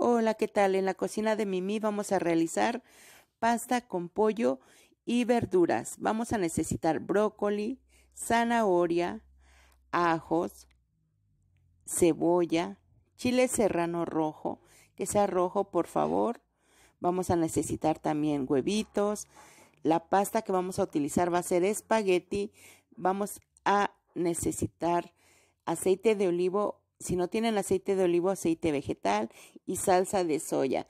Hola, ¿qué tal? En la cocina de Mimi vamos a realizar pasta con pollo y verduras. Vamos a necesitar brócoli, zanahoria, ajos, cebolla, chile serrano rojo, que sea rojo por favor. Vamos a necesitar también huevitos. La pasta que vamos a utilizar va a ser espagueti. Vamos a necesitar aceite de olivo si no tienen aceite de olivo, aceite vegetal y salsa de soya.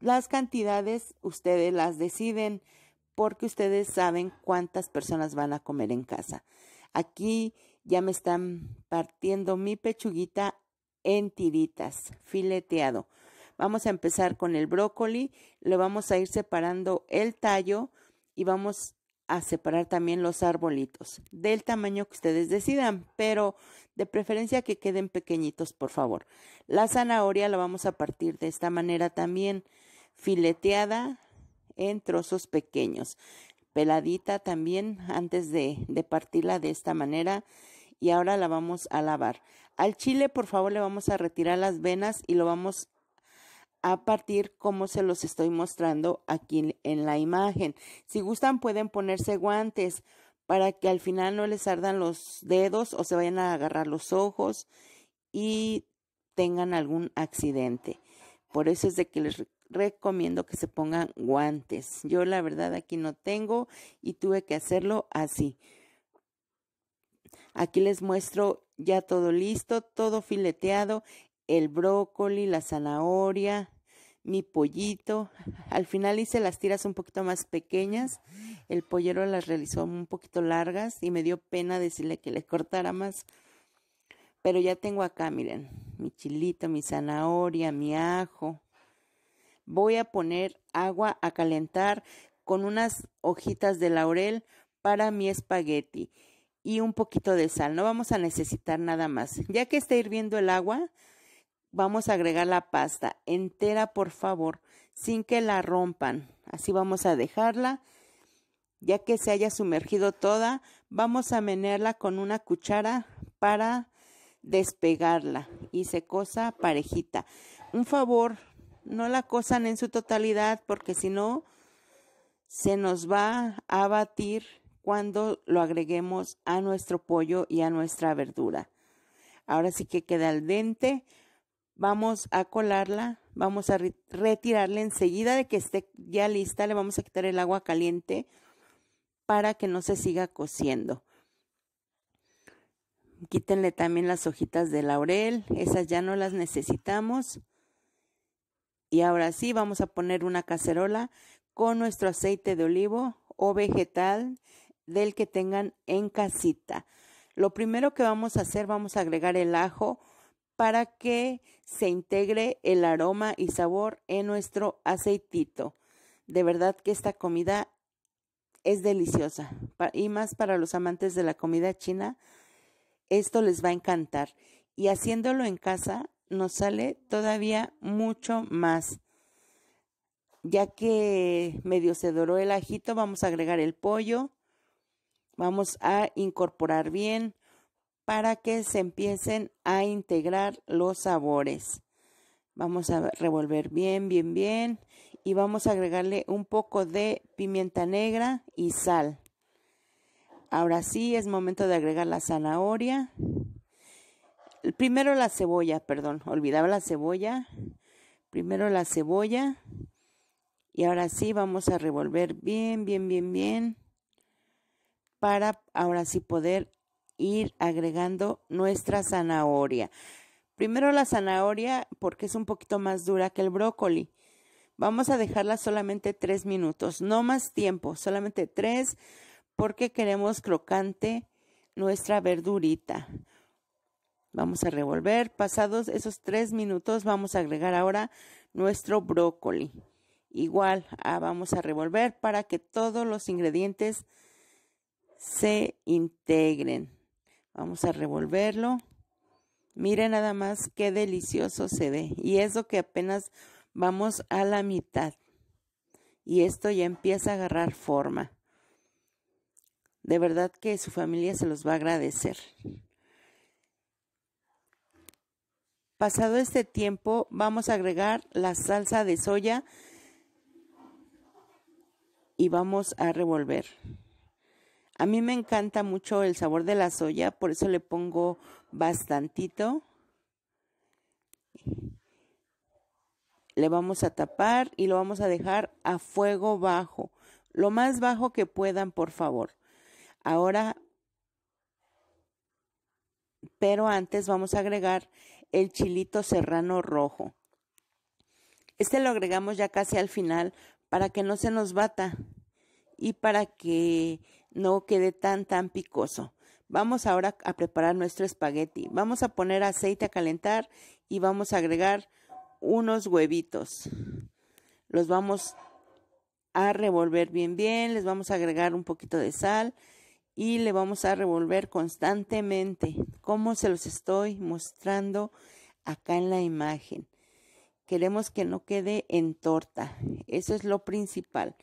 Las cantidades ustedes las deciden porque ustedes saben cuántas personas van a comer en casa. Aquí ya me están partiendo mi pechuguita en tiritas, fileteado. Vamos a empezar con el brócoli, le vamos a ir separando el tallo y vamos a separar también los arbolitos del tamaño que ustedes decidan, pero de preferencia que queden pequeñitos, por favor. La zanahoria la vamos a partir de esta manera también, fileteada en trozos pequeños, peladita también antes de, partirla de esta manera y ahora la vamos a lavar. Al chile, por favor, le vamos a retirar las venas y lo vamos a partir como se los estoy mostrando aquí en la imagen. Si gustan pueden ponerse guantes para que al final no les ardan los dedos o se vayan a agarrar los ojos y tengan algún accidente. Por eso es de que les recomiendo que se pongan guantes. Yo la verdad aquí no tengo y tuve que hacerlo así. Aquí les muestro ya todo listo, todo fileteado, el brócoli, la zanahoria, mi pollito. Al final hice las tiras un poquito más pequeñas. El pollero las realizó un poquito largas y me dio pena decirle que le cortara más. Pero ya tengo acá, miren, mi chilito, mi zanahoria, mi ajo. Voy a poner agua a calentar con unas hojitas de laurel para mi espagueti y un poquito de sal. No vamos a necesitar nada más. Ya que está hirviendo el agua, vamos a agregar la pasta entera, por favor, sin que la rompan. Así vamos a dejarla. Ya que se haya sumergido toda, vamos a menearla con una cuchara para despegarla y se cosa parejita. Un favor, no la cosan en su totalidad porque si no se nos va a batir cuando lo agreguemos a nuestro pollo y a nuestra verdura. Ahora sí que queda al dente vamos a colarla, vamos a retirarla enseguida de que esté ya lista, le vamos a quitar el agua caliente para que no se siga cociendo. Quítenle también las hojitas de laurel, esas ya no las necesitamos. Y ahora sí vamos a poner una cacerola con nuestro aceite de olivo o vegetal del que tengan en casita. Lo primero que vamos a hacer, vamos a agregar el ajo, para que se integre el aroma y sabor en nuestro aceitito. De verdad que esta comida es deliciosa y más para los amantes de la comida china, esto les va a encantar. Y haciéndolo en casa nos sale todavía mucho más. Ya que medio se doró el ajito, vamos a agregar el pollo. Vamos a incorporar bien para que se empiecen a integrar los sabores. Vamos a revolver bien, bien, bien y vamos a agregarle un poco de pimienta negra y sal. Ahora sí es momento de agregar la zanahoria. Primero la cebolla, perdón, olvidaba la cebolla. Primero la cebolla. Y ahora sí vamos a revolver bien, bien, bien, bien. Para ahora sí poder ir agregando nuestra zanahoria. Primero la zanahoria porque es un poquito más dura que el brócoli. Vamos a dejarla solamente tres minutos, no más tiempo, solamente tres porque queremos crocante nuestra verdurita. Vamos a revolver. Pasados esos tres minutos vamos a agregar ahora nuestro brócoli. Igual ah, vamos a revolver para que todos los ingredientes se integren. Vamos a revolverlo. Mire nada más qué delicioso se ve. Y es lo que apenas vamos a la mitad. Y esto ya empieza a agarrar forma. De verdad que su familia se los va a agradecer. Pasado este tiempo, vamos a agregar la salsa de soya y vamos a revolver. A mí me encanta mucho el sabor de la soya, por eso le pongo bastantito. Le vamos a tapar y lo vamos a dejar a fuego bajo, lo más bajo que puedan, por favor. Ahora, pero antes vamos a agregar el chilito serrano rojo. Este lo agregamos ya casi al final para que no se nos bata y para que no quede tan, tan picoso. Vamos ahora a preparar nuestro espagueti. Vamos a poner aceite a calentar y vamos a agregar unos huevitos. Los vamos a revolver bien, bien. Les vamos a agregar un poquito de sal y le vamos a revolver constantemente, como se los estoy mostrando acá en la imagen. Queremos que no quede en torta. Eso es lo principal.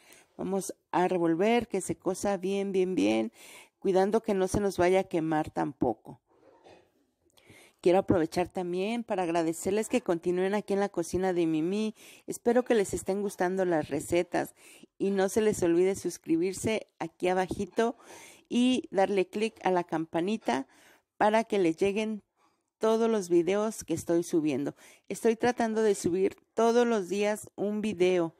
Vamos a revolver, que se cosa bien, bien, bien, cuidando que no se nos vaya a quemar tampoco. Quiero aprovechar también para agradecerles que continúen aquí en la cocina de Mimi. Espero que les estén gustando las recetas y no se les olvide suscribirse aquí abajito y darle clic a la campanita para que les lleguen todos los videos que estoy subiendo. Estoy tratando de subir todos los días un video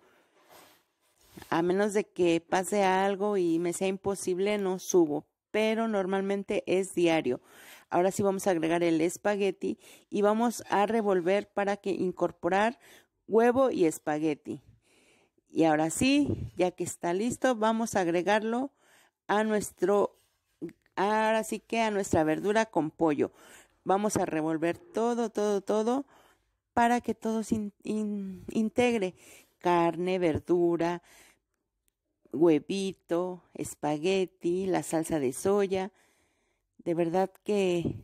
a menos de que pase algo y me sea imposible, no subo, pero normalmente es diario. Ahora sí vamos a agregar el espagueti y vamos a revolver para que incorporar huevo y espagueti. Y ahora sí, ya que está listo, vamos a agregarlo a nuestro, ahora sí que a nuestra verdura con pollo. Vamos a revolver todo, todo, todo para que todo se integre carne, verdura, huevito, espagueti, la salsa de soya. De verdad que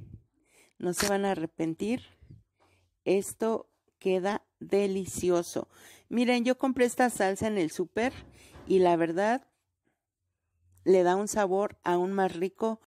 no se van a arrepentir. Esto queda delicioso. Miren, yo compré esta salsa en el súper y la verdad le da un sabor aún más rico